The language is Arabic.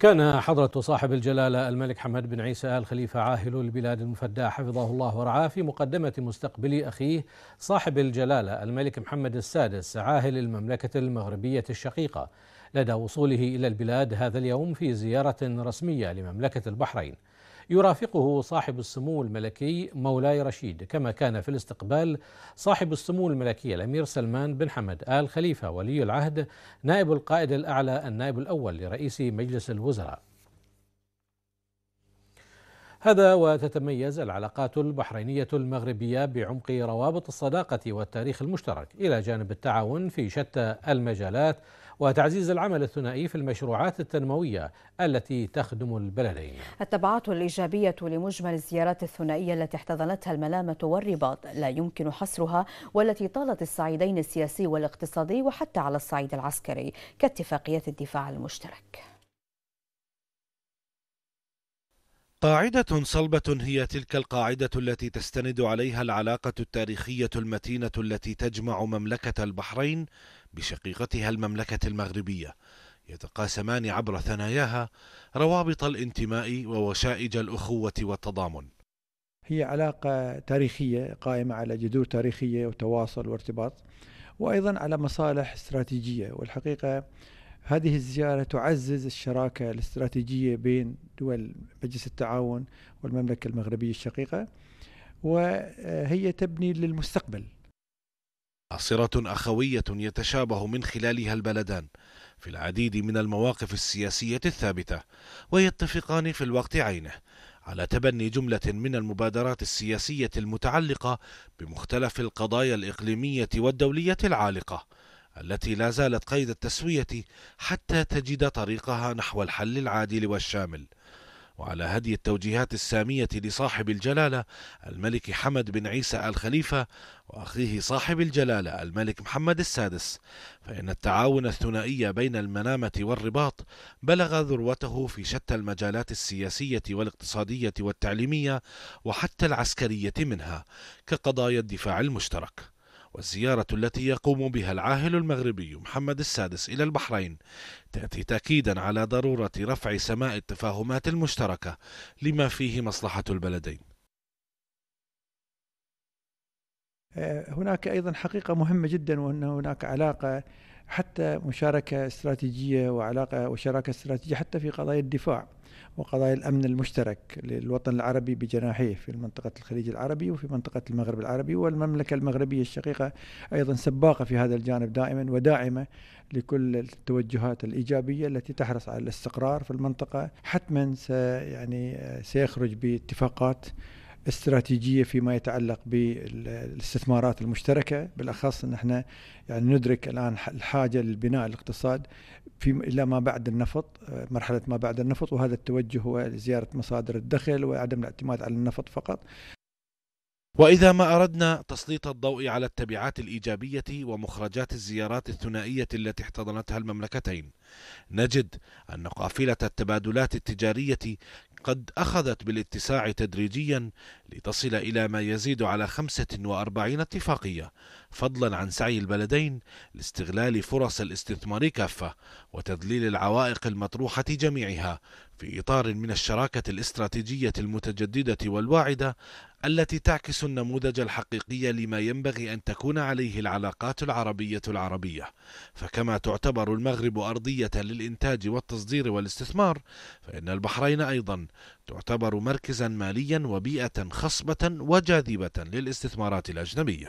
كان حضرة صاحب الجلالة الملك حمد بن عيسى آل خليفة عاهل البلاد المفدى حفظه الله ورعاه في مقدمة مستقبل أخيه صاحب الجلالة الملك محمد السادس عاهل المملكة المغربية الشقيقة لدى وصوله إلى البلاد هذا اليوم في زيارة رسمية لمملكة البحرين يرافقه صاحب السمو الملكي مولاي رشيد كما كان في الاستقبال صاحب السمو الملكي الأمير سلمان بن حمد آل خليفة ولي العهد نائب القائد الأعلى النائب الأول لرئيس مجلس الوزراء هذا وتتميز العلاقات البحرينية المغربية بعمق روابط الصداقة والتاريخ المشترك إلى جانب التعاون في شتى المجالات وتعزيز العمل الثنائي في المشروعات التنموية التي تخدم البلدين التبعات الإيجابية لمجمل الزيارات الثنائية التي احتضنتها الملامة والرباط لا يمكن حصرها والتي طالت الصعيدين السياسي والاقتصادي وحتى على الصعيد العسكري كاتفاقية الدفاع المشترك قاعدة صلبة هي تلك القاعدة التي تستند عليها العلاقة التاريخية المتينة التي تجمع مملكة البحرين بشقيقتها المملكة المغربية يتقاسمان عبر ثناياها روابط الانتماء ووشائج الأخوة والتضامن هي علاقة تاريخية قائمة على جذور تاريخية وتواصل وارتباط وأيضا على مصالح استراتيجية والحقيقة هذه الزيارة تعزز الشراكة الاستراتيجية بين دول مجلس التعاون والمملكة المغربية الشقيقة وهي تبني للمستقبل عصرة أخوية يتشابه من خلالها البلدان في العديد من المواقف السياسية الثابتة ويتفقان في الوقت عينه على تبني جملة من المبادرات السياسية المتعلقة بمختلف القضايا الإقليمية والدولية العالقة التي لا زالت قيد التسوية حتى تجد طريقها نحو الحل العادل والشامل وعلى هدي التوجيهات السامية لصاحب الجلالة الملك حمد بن عيسى آل خليفة وأخيه صاحب الجلالة الملك محمد السادس فإن التعاون الثنائي بين المنامة والرباط بلغ ذروته في شتى المجالات السياسية والاقتصادية والتعليمية وحتى العسكرية منها كقضايا الدفاع المشترك والزيارة التي يقوم بها العاهل المغربي محمد السادس إلى البحرين تأتي تأكيدا على ضرورة رفع سماء التفاهمات المشتركة لما فيه مصلحة البلدين آه، هناك أيضا حقيقة مهمة جدا وأن هناك علاقة حتى مشاركة استراتيجية وعلاقة وشراكة استراتيجية حتى في قضايا الدفاع وقضايا الأمن المشترك للوطن العربي بجناحيه في منطقة الخليج العربي وفي منطقة المغرب العربي والمملكة المغربية الشقيقة أيضا سباقة في هذا الجانب دائما وداعمة لكل التوجهات الإيجابية التي تحرص على الاستقرار في المنطقة حتما سي يعني آه، سيخرج باتفاقات استراتيجيه فيما يتعلق بالاستثمارات المشتركه بالاخص ان احنا يعني ندرك الان الحاجه لبناء الاقتصاد في الى ما بعد النفط آه، مرحله ما بعد النفط وهذا التوجه هو لزياره مصادر الدخل وعدم الاعتماد على النفط فقط. واذا ما اردنا تسليط الضوء على التبعات الايجابيه ومخرجات الزيارات الثنائيه التي احتضنتها المملكتين نجد ان قافله التبادلات التجاريه قد أخذت بالاتساع تدريجيا لتصل إلى ما يزيد على 45 اتفاقية فضلا عن سعي البلدين لاستغلال فرص الاستثمار كافة وتذليل العوائق المطروحة جميعها في إطار من الشراكة الاستراتيجية المتجددة والواعدة التي تعكس النموذج الحقيقي لما ينبغي أن تكون عليه العلاقات العربية العربية فكما تعتبر المغرب أرضية للإنتاج والتصدير والاستثمار فإن البحرين أيضا تعتبر مركزا ماليا وبيئة خصبة وجاذبة للاستثمارات الأجنبية